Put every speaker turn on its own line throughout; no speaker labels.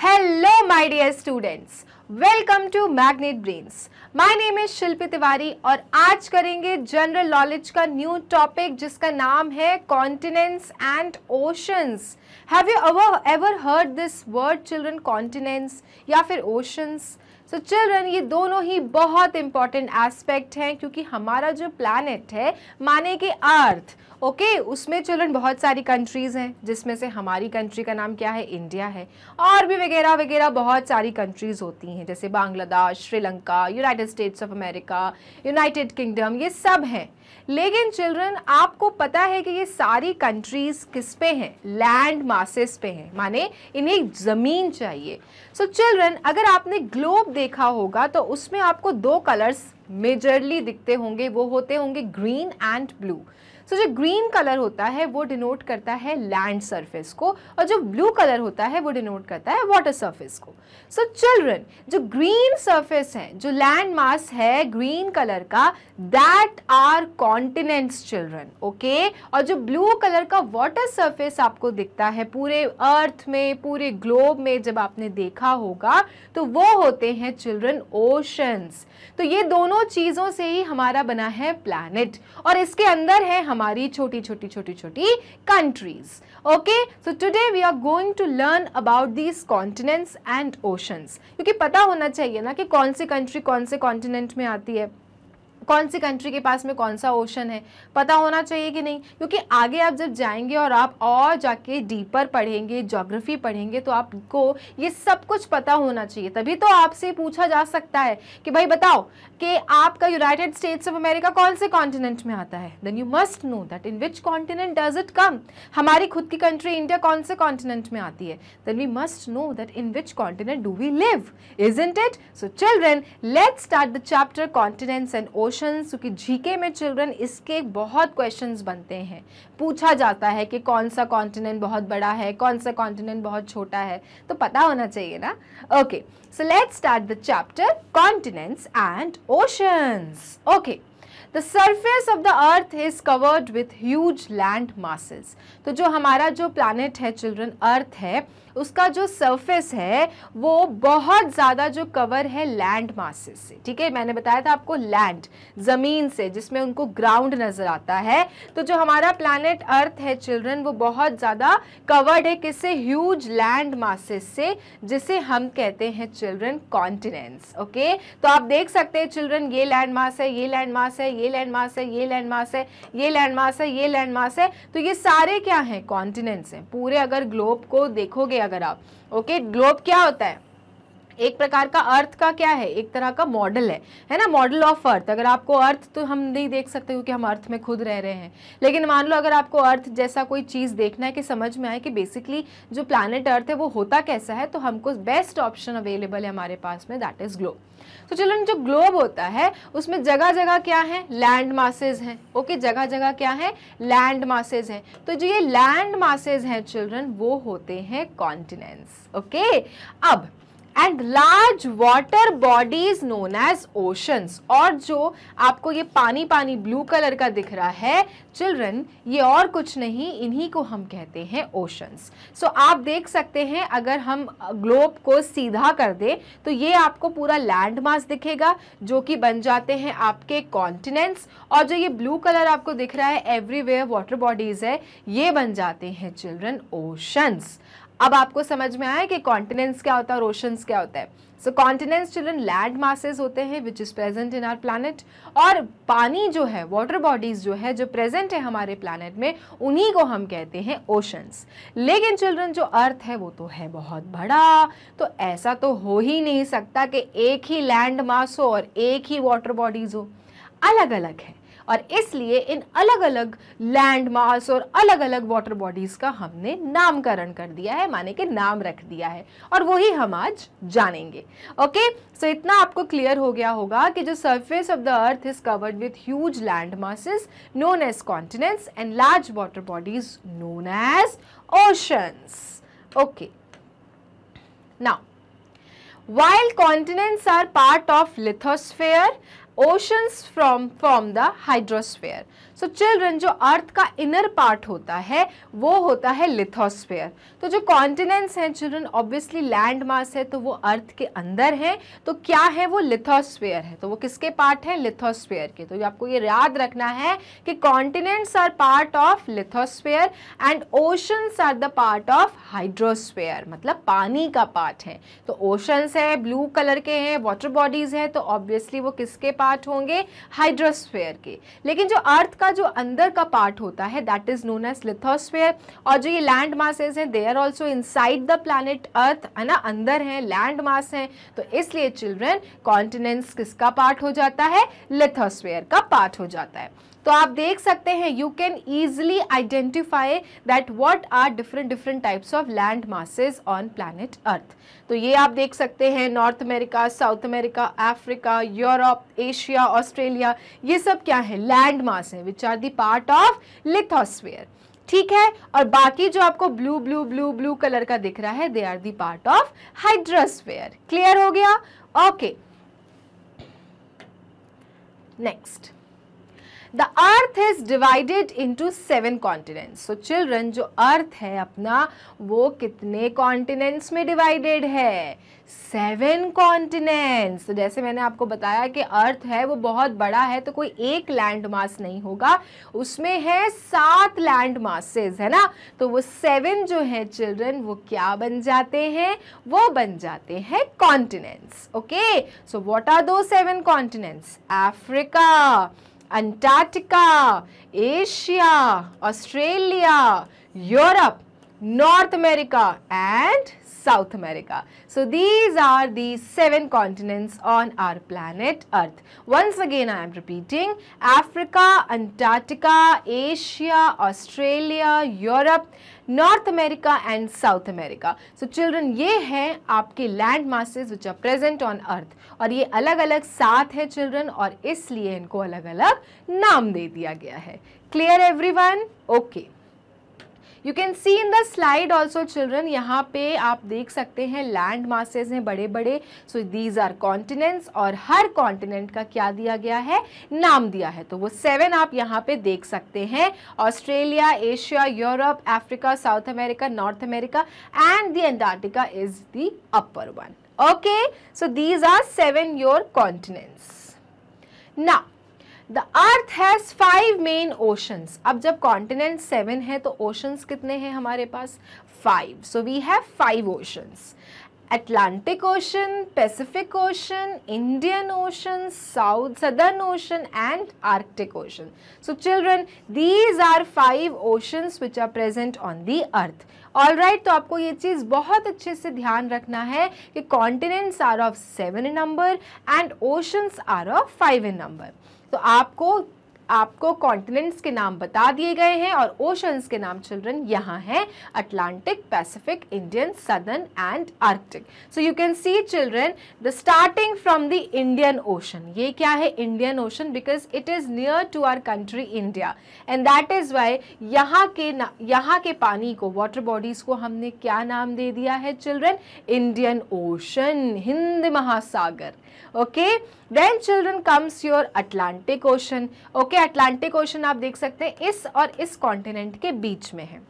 Hello my dear students welcome to Magnet Brains my name is Shilpi Tiwari और आज करेंगे general knowledge का new topic जिसका नाम है continents and oceans have you ever ever heard this word children continents या फिर ओशंस सो so, children ये दोनों ही बहुत इंपॉर्टेंट एस्पेक्ट हैं क्योंकि हमारा जो प्लानट है माने कि अर्थ ओके okay, उसमें चिल्ड्रन बहुत सारी कंट्रीज़ हैं जिसमें से हमारी कंट्री का नाम क्या है इंडिया है और भी वगैरह वगैरह बहुत सारी कंट्रीज़ होती हैं जैसे Bangladesh Sri Lanka United States of America United Kingdom ये सब हैं लेकिन चिल्ड्रन आपको पता है कि ये सारी कंट्रीज किस पे हैं लैंड मासेस पे हैं माने इन्हें ज़मीन चाहिए सो so, चिल्ड्रन अगर आपने ग्लोब देखा होगा तो उसमें आपको दो कलर्स मेजरली दिखते होंगे वो होते होंगे green and blue so so, जो ग्रीन कलर होता है वो डिनोट करता है लैंड सरफेस को और जो ब्लू कलर होता है वो डिनोट करता है वाटर सरफेस को सो so, चिल्ड्रन जो ग्रीन सरफेस है जो लैंड मास है ग्रीन कलर का that are continents children okay और जो ब्लू कलर का वाटर सर्फेस आपको दिखता है पूरे अर्थ में पूरे ग्लोब में जब आपने देखा होगा तो वो होते हैं चिल्ड्रन ओशंस तो ये दोनों चीज़ों से ही हमारा बना है प्लानिट और इसके अंदर है हम हमारी छोटी छोटी छोटी छोटी countries okay so today we are going to learn about these continents and oceans क्योंकि पता होना चाहिए ना कि कौन सी कंट्री कौन से कॉन्टिनेंट में आती है कौन सी कंट्री के पास में कौन सा ओशन है पता होना चाहिए कि नहीं क्योंकि आगे आप जब जाएंगे और आप और जाके डीपर पढ़ेंगे जोग्राफी पढ़ेंगे तो आपको ये सब कुछ पता होना चाहिए तभी तो आपसे पूछा जा सकता है कि भाई बताओ कि आपका यूनाइटेड स्टेट्स ऑफ अमेरिका कौन से कॉन्टिनेंट में आता है then you must know that in which continent does it come हमारी खुद की कंट्री इंडिया कौन से कॉन्टिनेंट में आती है then we must know that in which continent do we live is in it so children let start the chapter continents and ocean questions क्योंकि GK में चिल्ड्रन इसके बहुत क्वेश्चंस बनते हैं पूछा जाता है कि कौन सा कॉन्टिनेंट बहुत बड़ा है कौन सा कॉन्टिनेंट बहुत छोटा है तो पता होना चाहिए ना okay so let's start the chapter continents and oceans okay the surface of the earth is covered with huge land masses तो जो हमारा जो प्लानट है चिल्ड्रन अर्थ है उसका जो सर्फेस है वो बहुत ज़्यादा जो कवर है लैंड मासेस से ठीक है मैंने बताया था आपको लैंड ज़मीन से जिसमें उनको ग्राउंड नज़र आता है तो जो हमारा प्लानट अर्थ है चिल्ड्रन वो बहुत ज़्यादा कवर्ड है किससे ह्यूज लैंड मासेस से जिसे हम कहते हैं चिल्ड्रन कॉन्टिनेंट्स ओके तो आप देख सकते हैं चिल्ड्रन ये लैंड मास है ये लैंड मास है ये लैंड मास है ये लैंड मास है ये लैंड मास है ये लैंड मास है तो ये सारे क्या हैं कॉन्टिनेंट्स हैं पूरे अगर ग्लोब को देखोगे अगर आप ओके ग्लोब क्या होता है एक प्रकार का अर्थ का क्या है एक तरह का मॉडल है है ना मॉडल ऑफ अर्थ अगर आपको अर्थ तो हम नहीं देख सकते क्योंकि हम अर्थ में खुद रह रहे हैं लेकिन मान लो अगर आपको अर्थ जैसा कोई चीज़ देखना है कि समझ में आए कि बेसिकली जो प्लानट अर्थ है वो होता कैसा है तो हमको बेस्ट ऑप्शन अवेलेबल है हमारे पास में दैट इज़ ग्लोब तो चलो जो ग्लोब होता है उसमें जगह जगह क्या है लैंड मासेज हैं ओके जगह जगह क्या है लैंड मासेज हैं तो जो ये लैंड मासेज हैं चिल्ड्रन वो होते हैं कॉन्टिनेंट्स ओके अब and large water bodies known as oceans और जो आपको ये पानी पानी ब्लू कलर का दिख रहा है चिल्ड्रन ये और कुछ नहीं इन्हीं को हम कहते हैं ओशंस सो so, आप देख सकते हैं अगर हम ग्लोब को सीधा कर दें तो ये आपको पूरा लैंड मास दिखेगा जो कि बन जाते हैं आपके कॉन्टिनेंट्स और जो ये ब्लू कलर आपको दिख रहा है एवरीवेयर वाटर बॉडीज़ है ये बन जाते हैं चिल्ड्रन ओशंस अब आपको समझ में आया कि कॉन्टिनेंट्स क्या होता है और ओशंस क्या होता है so continents children land masses होते हैं which is present in our planet और पानी जो है वाटर बॉडीज़ जो है जो प्रेजेंट है हमारे प्लानट में उन्हीं को हम कहते हैं ओशंस लेकिन चिल्ड्रन जो अर्थ है वो तो है बहुत बड़ा तो ऐसा तो हो ही नहीं सकता कि एक ही लैंड मास हो और एक ही वाटर बॉडीज़ हो अलग अलग है और इसलिए इन अलग अलग लैंड मास और अलग अलग वाटर बॉडीज़ का हमने नामकरण कर दिया है माने के नाम रख दिया है और वही हम आज जानेंगे ओके सो so इतना आपको क्लियर हो गया होगा कि जो surface of the earth is covered with huge land masses known as continents and large water bodies known as oceans okay now while continents are part of lithosphere oceans from from the hydrosphere so children जो earth का inner part होता है वो होता है lithosphere तो जो continents हैं चिल्ड्रन ऑब्वियसली लैंड मास है तो वो अर्थ के अंदर है तो क्या है वो लिथोस्फेयर है तो वो किसके पार्ट है लिथोस्फेयर के तो आपको ये याद रखना है कि continents are part of lithosphere and oceans are the part of hydrosphere मतलब पानी का पार्ट है तो ओशंस है ब्लू कलर के हैं वाटर बॉडीज हैं तो ऑब्वियसली वो किसके पार्ट पार्ट होंगे हाइड्रोस्फेयर के लेकिन जो अर्थ का जो अंदर का पार्ट होता है that is known as lithosphere और जो ये लैंड मासेज हैं they are also inside the planet earth है ना अंदर हैं लैंड मास हैं तो इसलिए चिल्ड्रेन कॉन्टिनेंट्स किसका पार्ट हो जाता है लिथोस्फेयर का पार्ट हो जाता है तो आप देख सकते हैं you can easily identify that what are different different types of land masses on planet earth तो ये आप देख सकते हैं North America South America Africa Europe Asia Australia ये सब क्या है लैंड मास है which are the part of lithosphere ठीक है और बाकी जो आपको blue blue blue blue colour का दिख रहा है they are the part of hydrosphere clear हो गया okay next the earth is divided into seven continents so children जो अर्थ है अपना वो कितने कॉन्टिनेंट्स में डिवाइडेड है सेवन कॉन्टिनेंट्स तो जैसे मैंने आपको बताया कि अर्थ है वो बहुत बड़ा है तो कोई एक लैंड मास नहीं होगा उसमें है सात लैंड मासेज है ना तो वो सेवन जो है चिल्ड्रन वो क्या बन जाते हैं वो बन जाते हैं continents okay so what are the seven continents Africa Antarctica, Asia, Australia, Europe, North America and South America so these are the seven continents on our planet earth once again I am repeating Africa Antarctica Asia Australia Europe North America and South America so children ये हैं आपके land मास्टर्स which are present on earth और ये अलग अलग साथ हैं चिल्ड्रन और इसलिए इनको अलग अलग नाम दे दिया गया है clear every one okay you can see in the slide also children यहाँ पे आप देख सकते हैं लैंड मासेज हैं बड़े बड़े सो दीज आर कॉन्टिनेंट्स और हर कॉन्टिनेंट का क्या दिया गया है नाम दिया है तो वो सेवन आप यहाँ पे देख सकते हैं Australia Asia Europe Africa South America North America and the Antarctica is the upper one okay so these are seven your continents ना the earth has five main oceans अब जब कॉन्टिनेंट सेवन है तो ओशंस कितने हैं हमारे पास five so we have five oceans Atlantic Ocean, Pacific Ocean, Indian Ocean, South Southern Ocean and Arctic Ocean. So children, these are five oceans which are present on the earth. All right तो आपको ये चीज़ बहुत अच्छे से ध्यान रखना है कि continents are of seven in number and oceans are of five in number तो आपको आपको कॉन्टिनेंट्स के नाम बता दिए गए हैं और ओशंस के नाम चिल्ड्रन यहाँ हैं Atlantic Pacific Indian Southern and Arctic so you can see children the starting from the Indian Ocean ये क्या है Indian Ocean because it is near to our country India and that is why यहाँ के यहाँ के पानी को water bodies को हमने क्या नाम दे दिया है चिल्ड्रन इंडियन ओशन हिंद महासागर okay then children comes your Atlantic Ocean okay ये अटलांटिक ओशन आप देख सकते हैं इस और इस कॉन्टिनेंट के बीच में है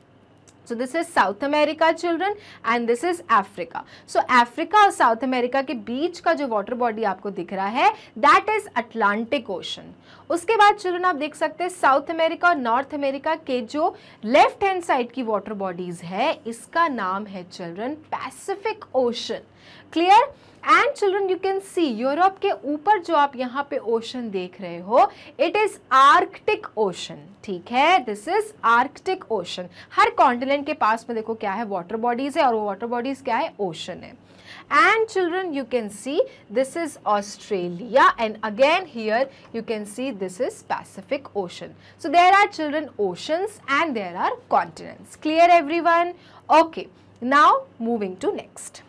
so this is South America children and this is Africa so Africa और साउथ अमेरिका के बीच का जो वाटर बॉडी आपको दिख रहा है दैट इज अटलांटिक ओशन उसके बाद चिल्ड्रन आप देख सकते हैं साउथ अमेरिका और नॉर्थ अमेरिका के जो लेफ्ट हैंड साइड की वाटर बॉडीज है इसका नाम है children Pacific Ocean clear and children you can see Europe के ऊपर जो आप यहाँ पे ओशन देख रहे हो इट इज आर्कटिक ओशन ठीक है दिस इज आर्कटिक ओशन हर कॉन्टिनेंट के पास में देखो क्या है वाटर बॉडीज है और वो वाटर बॉडीज क्या है ओशन है And children, you can see this is Australia and again here you can see this is Pacific Ocean. So there are children oceans and there are continents. Clear everyone? Okay. Now moving to next.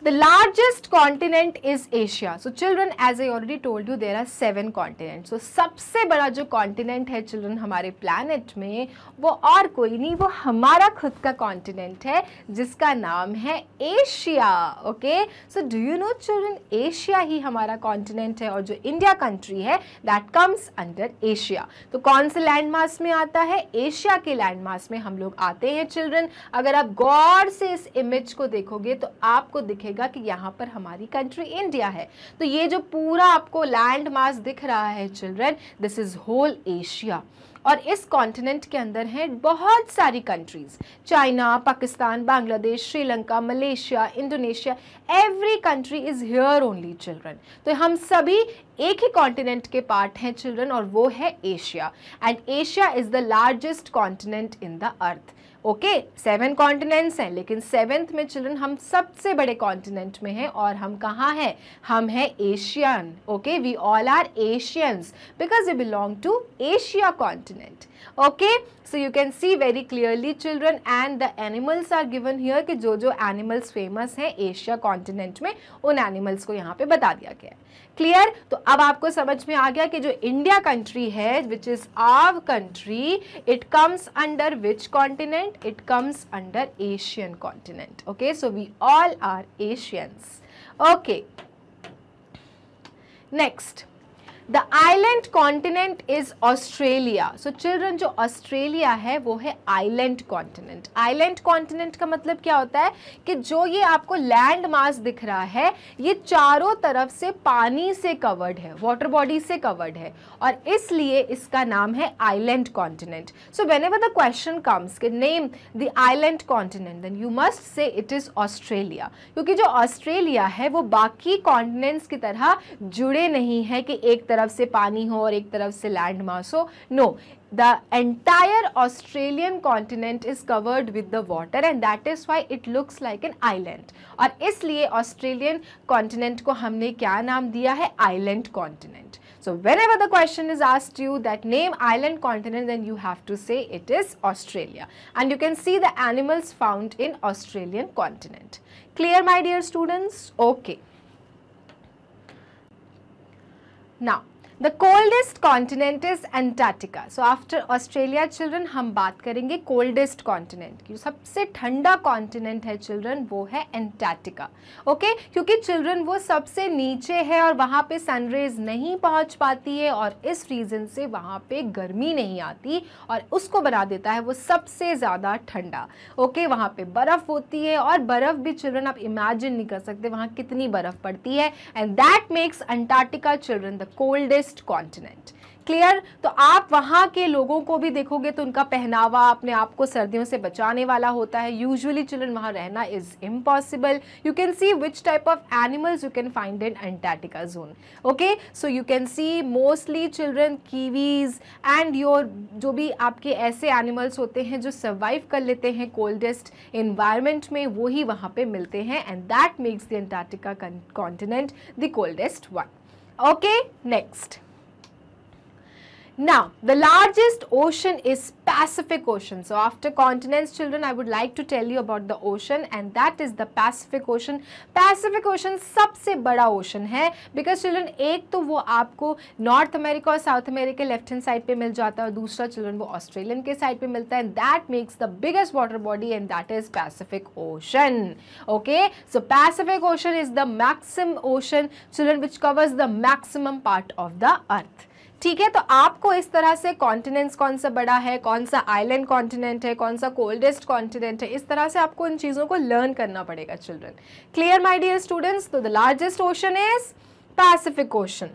the largest continent is Asia. So children, as I already told you, there are seven continents. So सबसे बड़ा जो continent है children हमारे planet में वो और कोई नहीं वो हमारा खुद का continent है जिसका नाम है Asia okay so do you know children Asia ही हमारा कॉन्टिनेंट है और जो इंडिया कंट्री है दैट कम्स अंडर एशिया तो कौन से लैंड मास में आता है एशिया के लैंड मास में हम लोग आते हैं चिल्ड्रन अगर आप गौर से इस इमेज को देखोगे तो आपको दिखेगा दिखेगा कि यहाँ पर हमारी कंट्री इंडिया है तो ये जो पूरा आपको लैंड मार्स दिख रहा है children this is whole Asia और इस कॉन्टिनेंट के अंदर हैं बहुत सारी countries China Pakistan Bangladesh Sri Lanka Malaysia Indonesia every country is here only children तो हम सभी एक ही कॉन्टिनेंट के पार्ट हैं चिल्ड्रन और वो है Asia and Asia is the largest continent in the earth okay seven continents हैं लेकिन सेवेंथ में चिल्ड्रन हम सबसे बड़े कॉन्टिनेंट में हैं और हम कहाँ हैं हम हैं Asian okay we all are Asians because you belong to Asia continent okay so you can see very clearly children and the animals are given here कि जो जो एनिमल्स फेमस हैं एशिया कॉन्टिनेंट में उन एनिमल्स को यहाँ पे बता दिया गया है क्लियर तो अब आपको समझ में आ गया कि जो इंडिया कंट्री है which is our country it comes under which continent it comes under Asian continent okay so we all are Asians okay next the island continent is Australia so children जो Australia है वो है island continent island continent का मतलब क्या होता है कि जो ये आपको लैंड मास दिख रहा है ये चारों तरफ से पानी से कवर्ड है वाटर बॉडी से कवर्ड है और इसलिए इसका नाम है island continent so whenever the question comes के name the island continent then you must say it is Australia क्योंकि जो ऑस्ट्रेलिया है वो बाकी कॉन्टिनेंट्स की तरह जुड़े नहीं है कि एक तरफ तरफ से पानी हो और एक तरफ से लैंड मास हो no the entire Australian continent is covered with the water and that is why it looks like an island और इसलिए ऑस्ट्रेलियन कॉन्टिनेंट को हमने क्या नाम दिया है island continent so whenever the question is asked you that name island continent and you have to say it is Australia and you can see the animals found in Australian continent clear my dear students okay Now, the coldest continent is Antarctica so after Australia children हम बात करेंगे coldest continent की सबसे ठंडा continent है children वो है Antarctica okay okay? क्योंकि चिल्ड्रन वो सबसे नीचे है और वहाँ पे rays नहीं पहुँच पाती है और इस रीज़न से वहाँ पे गर्मी नहीं आती और उसको बना देता है वो सबसे ज़्यादा ठंडा ओके okay? वहाँ पे बर्फ़ होती है और बर्फ़ भी चिल्ड्रन आप इमेजिन नहीं कर सकते वहाँ कितनी बर्फ़ पड़ती है and that makes Antarctica children the coldest west continent clear तो आप वहाँ के लोगों को भी देखोगे तो उनका पहनावा अपने आप को सर्दियों से बचाने वाला होता है यूजुअली चिल्ड्रन वहाँ रहना is impossible you can see which type of animals you can find in Antarctica zone okay so you can see mostly children kiwis and your जो भी आपके ऐसे एनिमल्स होते हैं जो सर्वाइव कर लेते हैं कोल्डेस्ट इन्वायरमेंट में वो ही वहाँ पर मिलते हैं and that makes the Antarctica continent the coldest one Okay, next. Now, the largest ocean is Pacific Ocean. So, after continents, children, I would like to tell you about the ocean and that is the Pacific Ocean. Pacific Ocean सबसे बड़ा ocean because children, एक to वो आपको North America or South America left hand side पे मिल जाता है और children वो Australian के side and that makes the biggest water body and that is Pacific Ocean. Okay, so Pacific Ocean is the maximum ocean, children, which covers the maximum part of the earth. ठीक है तो आपको इस तरह से continents कौन सा बड़ा है कौन सा आइलैंड कॉन्टिनेंट है कौन सा कोल्डेस्ट कॉन्टिनेंट है इस तरह से आपको इन चीज़ों को लर्न करना पड़ेगा children clear my dear students तो the largest ocean is Pacific ocean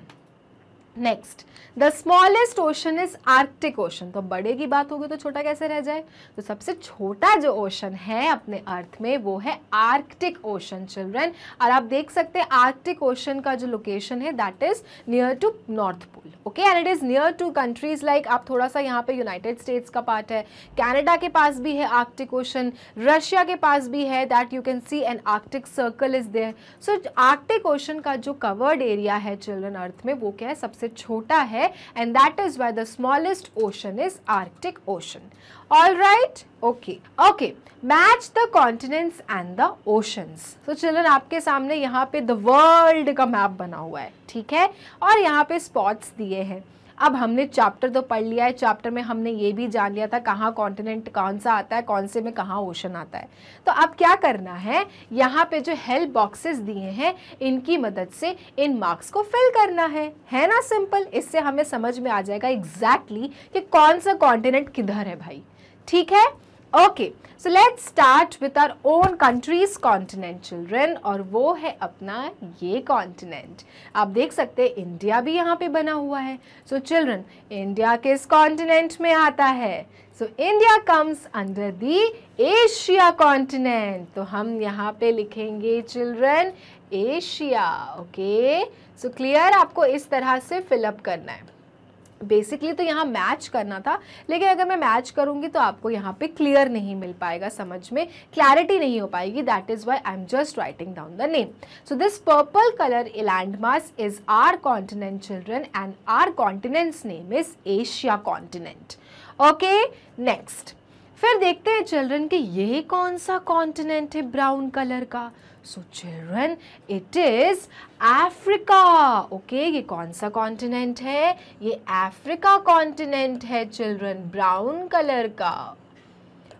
next the smallest ocean is Arctic ocean तो बड़े की बात होगी तो छोटा कैसे रह जाए तो सबसे छोटा जो ओशन है अपने अर्थ में वो है आर्कटिक ओशन चिल्ड्रेन और आप देख सकते हैं आर्कटिक ओशन का जो लोकेशन है that is near to North Pole okay and it is near to countries like आप थोड़ा सा यहाँ पे यूनाइटेड स्टेट्स का पार्ट है कैनेडा के पास भी है आर्कटिक ओशन रशिया के पास भी है that you can see an Arctic circle is there so Arctic ocean का जो कवर्ड एरिया है चिल्ड्रन अर्थ में वो क्या है सबसे सबसे छोटा है and that is why the smallest ocean is Arctic ocean all right okay okay match the continents and the oceans तो चिल्ड्रन आपके सामने यहाँ पे द वर्ल्ड का मैप बना हुआ है ठीक है और यहाँ पे स्पॉट्स दिए हैं अब हमने चैप्टर तो पढ़ लिया है चैप्टर में हमने ये भी जान लिया था कहाँ कॉन्टिनेंट कौन सा आता है कौन से में कहाँ ओशन आता है तो अब क्या करना है यहाँ पे जो हेल्प बॉक्सेस दिए हैं इनकी मदद से इन मार्क्स को फिल करना है है ना सिंपल इससे हमें समझ में आ जाएगा एग्जैक्टली exactly कि कौन सा कॉन्टिनेंट किधर है भाई ठीक है okay so let start with our own countries continent children और वो है अपना ये कॉन्टिनेंट आप देख सकते हैं इंडिया भी यहाँ पे बना हुआ है सो चिल्ड्रन इंडिया किस कॉन्टिनेंट में आता है so India comes under the Asia continent तो हम यहाँ पे लिखेंगे children Asia okay so clear आपको इस तरह से फिलअप करना है बेसिकली तो यहाँ मैच करना था लेकिन अगर मैं मैच करूँगी तो आपको यहाँ पे क्लियर नहीं मिल पाएगा समझ में क्लैरिटी नहीं हो पाएगी that is why I am just writing down the name so this purple colour land mass is our continent children and our continents name is Asia continent okay next फिर देखते हैं चिल्ड्रन कि ये कौन सा कॉन्टिनेंट है brown colour का so children it is Africa okay ये कौन सा कॉन्टिनेंट है ये अफ्रीका कॉन्टिनेंट है चिल्ड्रन ब्राउन कलर का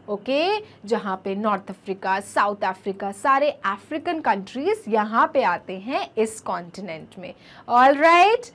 ओके जहाँ पे नॉर्थ अफ्रीका साउथ अफ्रीका सारे अफ्रीकन कंट्रीज यहाँ पे आते हैं इस कॉन्टिनेंट में all right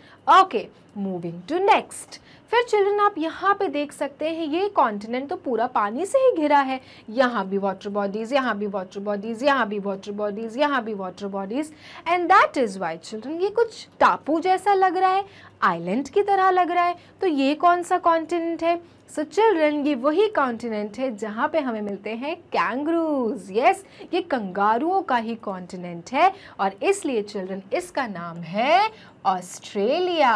okay moving to next फिर चिल्ड्रन आप यहाँ पे देख सकते हैं ये कॉन्टिनेंट तो पूरा पानी से ही घिरा है यहाँ भी वाटर बॉडीज यहाँ भी वाटर बॉडीज यहाँ भी वाटर बॉडीज यहाँ भी water bodies and that is why children ये कुछ टापू जैसा लग रहा है आइलैंड की तरह लग रहा है तो ये कौन सा कॉन्टिनेंट है सो so, चिल्ड्रन ये वही कॉन्टिनेंट है जहाँ पे हमें मिलते हैं कैंगरूज यस yes, ये कंगारुओं का ही कॉन्टिनेंट है और इसलिए चिल्ड्रन इसका नाम है ऑस्ट्रेलिया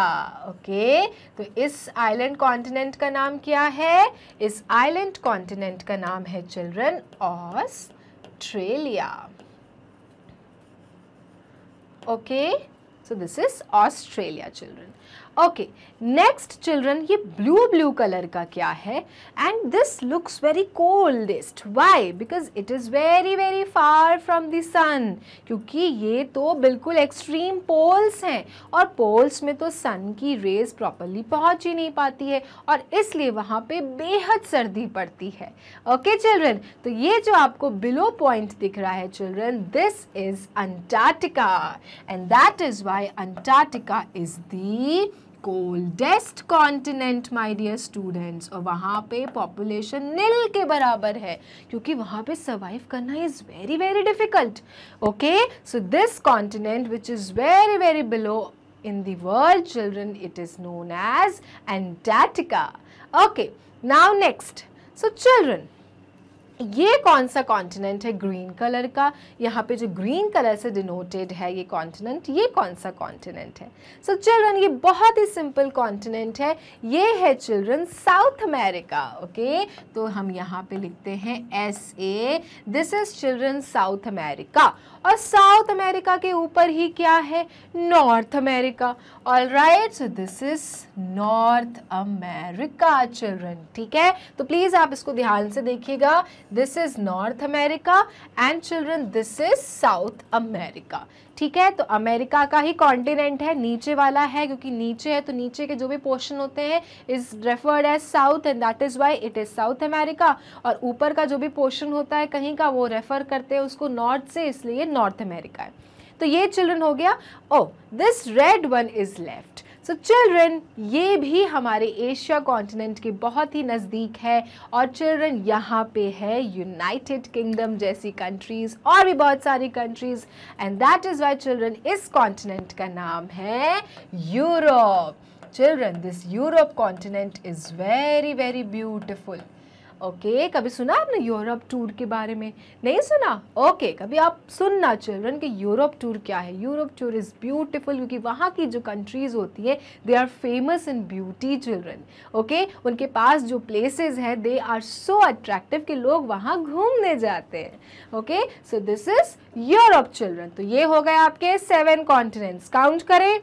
ओके okay? तो इस आइलैंड कॉन्टिनेंट का नाम क्या है इस आइलैंड कॉन्टिनेंट का नाम है children Australia okay so this is Australia children okay next children ये ब्लू ब्लू कलर का क्या है and this looks very coldest why because it is very very far from the sun क्योंकि ये तो बिल्कुल एक्सट्रीम पोल्स हैं और पोल्स में तो सन की रेज प्रॉपरली पहुंच ही नहीं पाती है और इसलिए वहाँ पे बेहद सर्दी पड़ती है ओके चिल्ड्रन तो ये जो आपको बिलो पॉइंट दिख रहा है children this is Antarctica and that is why Antarctica is the coldest continent my dear students और वहाँ पे पॉपुलेशन नील के बराबर है क्योंकि वहाँ पे सर्वाइव करना is very very difficult okay so this continent which is very very below in the world children it is known as Antarctica okay now next so children ये कौन सा कॉन्टिनेंट है ग्रीन कलर का यहाँ पे जो green colour से denoted है ये कॉन्टिनेंट ये कौन सा कॉन्टिनेंट है सो so, चिल्ड्रन ये बहुत ही सिंपल कॉन्टिनेंट है ये है चिल्ड्रन साउथ अमेरिका ओके तो हम यहाँ पे लिखते हैं S A this is children South America और साउथ अमेरिका के ऊपर ही क्या है North America all right so this is North America children ठीक है तो प्लीज़ आप इसको ध्यान से देखिएगा this is North America and children this is South America ठीक है तो अमेरिका का ही कॉन्टिनेंट है नीचे वाला है क्योंकि नीचे है तो नीचे के जो भी पोर्शन होते हैं is referred as South and that is why it is South America और ऊपर का जो भी पोर्शन होता है कहीं का वो रेफर करते हैं उसको नॉर्थ से इसलिए नॉर्थ अमेरिका है तो ये चिल्ड्रन हो गया oh this red one is left so so, children ये भी हमारे एशिया कॉन्टिनेंट के बहुत ही नज़दीक है और चिल्ड्रन यहाँ पे है यूनाइटेड किंगडम जैसी कंट्रीज़ और भी बहुत सारी countries and that is why children इस कॉन्टिनेंट का नाम है Europe children this Europe continent is very very beautiful okay okay, कभी सुना आपने यूरोप टूर के बारे में नहीं सुना ओके okay, कभी आप सुनना चिल्ड्रन कि यूरोप टूर क्या है यूरोप टूर इज़ ब्यूटीफुल क्योंकि वहाँ की जो कंट्रीज़ होती है they are famous in beauty children okay उनके पास जो प्लेसेस है दे आर सो अट्रैक्टिव कि लोग वहाँ घूमने जाते हैं okay so this is Europe children तो ये हो गए आपके सेवन कॉन्टिनेंट्स काउंट करें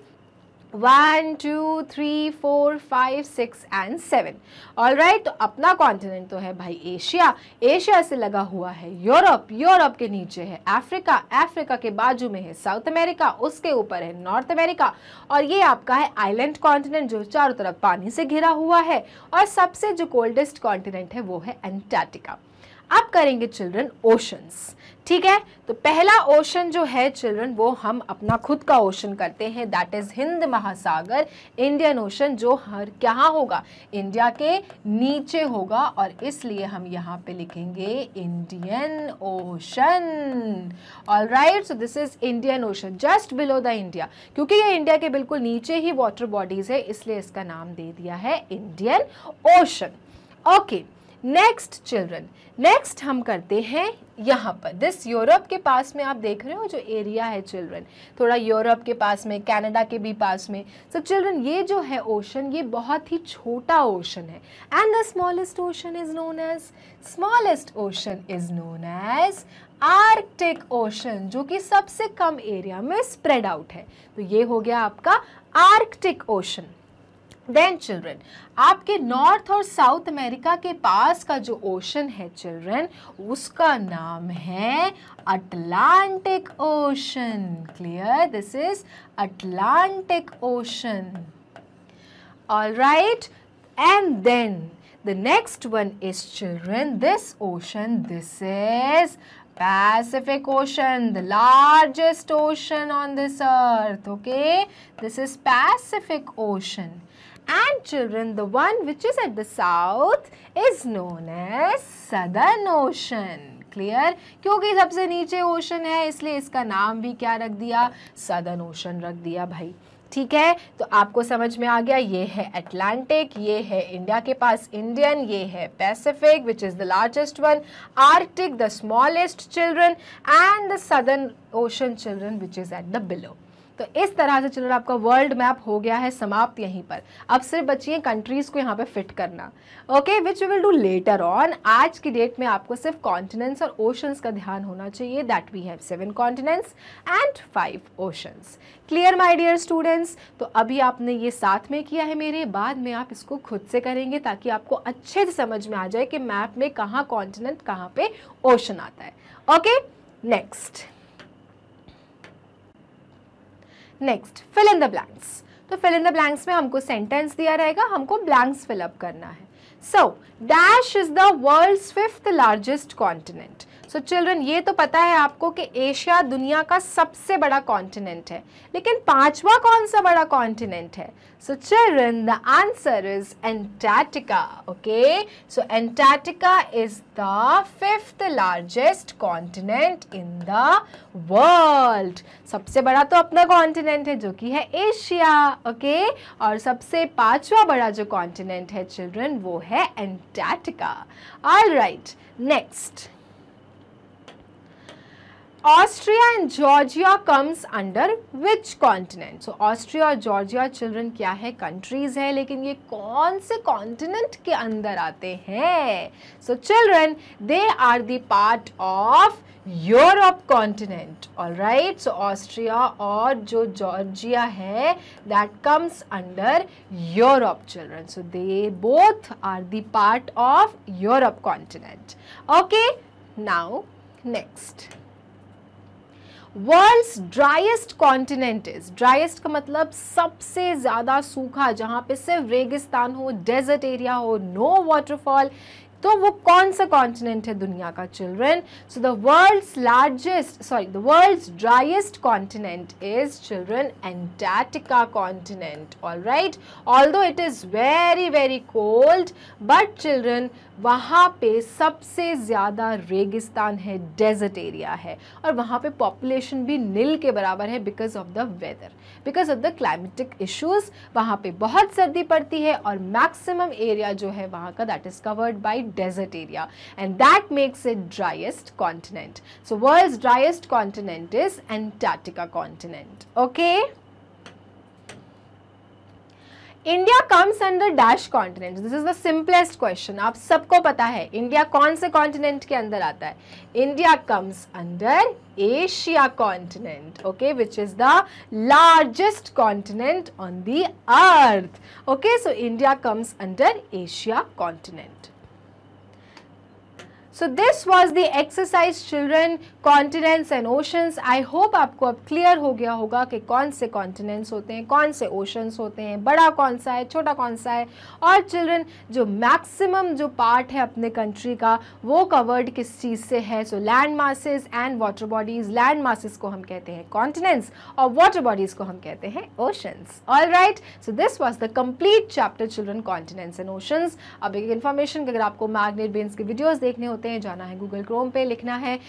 one two three four five six and seven all right तो अपना कॉन्टिनेंट तो है भाई एशिया एशिया से लगा हुआ है यूरोप यूरोप के नीचे है अफ्रीका अफ्रीका के बाजू में है साउथ अमेरिका उसके ऊपर है नॉर्थ अमेरिका और ये आपका है आइलैंड कॉन्टिनेंट जो चारों तरफ पानी से घिरा हुआ है और सबसे जो कोल्डेस्ट कॉन्टिनेंट है वो है एंटार्टिका अब करेंगे चिल्ड्रन ओशंस ठीक है तो पहला ओशन जो है चिल्ड्रन वो हम अपना खुद का ओशन करते हैं दैट इज़ हिंद महासागर इंडियन ओशन जो हर क्या होगा इंडिया के नीचे होगा और इसलिए हम यहाँ पे लिखेंगे Indian ocean all right so this is Indian ocean just below the India क्योंकि ये इंडिया के बिल्कुल नीचे ही वाटर बॉडीज़ है इसलिए इसका नाम दे दिया है Indian ocean okay okay. Next children next हम करते हैं यहाँ पर दिस यूरोप के पास में आप देख रहे हो जो एरिया है चिल्ड्रन थोड़ा यूरोप के पास में कनाडा के भी पास में सो so, चिल्ड्रन ये जो है ओशन ये बहुत ही छोटा ओशन है and the smallest ocean is known as smallest ocean is known as Arctic ocean जो कि सबसे कम एरिया में स्प्रेड आउट है तो ये हो गया आपका आर्कटिक ओशन देन चिल्ड्रेन आपके नॉर्थ और साउथ अमेरिका के पास का जो ओशन है चिल्ड्रेन उसका नाम है Atlantic ocean clear this is Atlantic ocean all right and then the next one is children this ocean this is Pacific Ocean, the largest ocean on this earth, okay? This is Pacific Ocean. and children, the one which is at the south is known as Southern Ocean. Clear क्योंकि सबसे नीचे ocean है इसलिए इसका नाम भी क्या रख दिया सदर्न ओशन रख दिया भाई ठीक है तो आपको समझ में आ गया ये है अटलांटिक ये है इंडिया के पास इंडियन ये है Pacific which is the largest one Arctic the smallest children and the Southern ocean children which is at the below तो इस तरह से चिल्ड्रन आपका वर्ल्ड मैप हो गया है समाप्त यहीं पर अब सिर्फ बची है कंट्रीज़ को यहाँ पे फिट करना okay which will do later on आज की डेट में आपको सिर्फ कॉन्टिनेंट्स और ओशंस का ध्यान होना चाहिए that we have seven continents and five oceans clear my dear students तो अभी आपने ये साथ में किया है मेरे बाद में आप इसको खुद से करेंगे ताकि आपको अच्छे से समझ में आ जाए कि मैप में कहाँ कॉन्टिनेंट कहाँ पे ओशन आता है okay next next fill in the blanks तो फिल इन द ब्लैंक्स में हमको सेंटेंस दिया रहेगा हमको ब्लैंक्स फिलअप करना है so dash is the world fifth largest continent so so, children ये तो पता है आपको कि एशिया दुनिया का सबसे बड़ा कॉन्टिनेंट है लेकिन पांचवा कौन सा बड़ा कॉन्टिनेंट है सो children the answer is Antarctica okay so Antarctica is the fifth largest continent in the world सबसे बड़ा तो अपना कॉन्टिनेंट है जो कि है एशिया ओके okay? और सबसे पांचवा बड़ा जो कॉन्टिनेंट है चिल्ड्रन वो है Antarctica all right next Austria and Georgia comes under which continent? So Austria और Georgia children क्या है countries है लेकिन ये कौन से continent के अंदर आते हैं So children they are the part of Europe continent. All right. So Austria और जो Georgia है that comes under Europe children. So they both are the part of Europe continent. Okay. Now next. World's driest continent is driest का मतलब सबसे ज़्यादा सूखा जहां पे सिर्फ रेगिस्तान हो डेजर्ट एरिया हो नो वाटरफॉल तो वो कौन सा कॉन्टिनेंट है दुनिया का children so the world's largest sorry the world's driest continent is children Antarctica continent all right although it is very very cold but children वहाँ पे सबसे ज़्यादा रेगिस्तान है डेजर्ट एरिया है और वहाँ पे पॉपुलेशन भी नील के बराबर है because of the weather because of the climatic issues वहाँ पे बहुत सर्दी पड़ती है और मैक्सिमम एरिया जो है वहाँ का that is covered by desert area and that makes it driest continent. So, world's driest continent is Antarctica continent. Okay. India comes under dash continent. This is the simplest question. Aap sabko pata India kaun se continent ke India comes under Asia continent. Okay, which is the largest continent on the earth. Okay, so India comes under Asia continent. So this was the exercise children continents and oceans I hope आपको अब clear हो गया होगा कि कौन से continents होते हैं कौन से ओशंस होते हैं बड़ा कौन सा है छोटा कौन सा है और चिल्ड्रन जो मैक्सिमम जो पार्ट है अपने कंट्री का वो कवर्ड किस चीज़ से है so land masses and water bodies land masses को हम कहते हैं कॉन्टिनेंट्स और वाटर बॉडीज़ को हम कहते हैं oceans all right so this was the complete chapter children continents and oceans अब एक इन्फॉर्मेशन अगर आपको मैग्नेट बेन्स के वीडियोज़ देखने होते हैं जाना है गूगल क्रोम पर लिखना है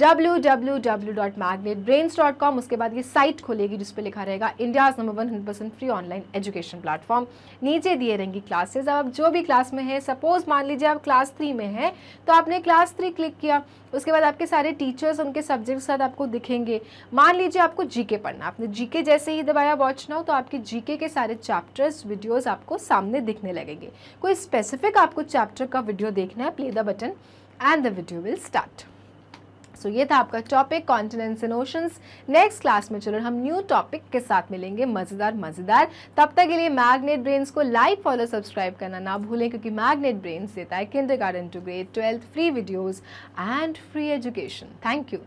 डब www.magnetbrains.com उसके बाद ये साइट खोलेगी जिस लिखा रहेगा India's number one hundred percent free online education platform नीचे दिए रहेंगी क्लासेस अब आप जो भी क्लास में है सपोज मान लीजिए आप क्लास थ्री में हैं तो आपने क्लास थ्री क्लिक किया उसके बाद आपके सारे टीचर्स उनके सब्जेक्ट साथ आपको दिखेंगे मान लीजिए आपको जीके पढ़ना आपने जीके जैसे ही दबाया वॉच हो तो आपके जीके के सारे चैप्टर्स वीडियोस आपको सामने दिखने लगेंगे कोई स्पेसिफिक आपको चैप्टर का वीडियो देखना है play the button and the video will start so ये था आपका topic continents and oceans next class में चलो हम न्यू टॉपिक के साथ मिलेंगे मज़ेदार मज़ेदार तब तक के लिए मैग्नेट ब्रेन्स को लाइक फॉलो सब्सक्राइब करना ना भूलें क्योंकि मैग्नेट ब्रेन्स देता है kindergarten to grade twelfth free videos and free education thank you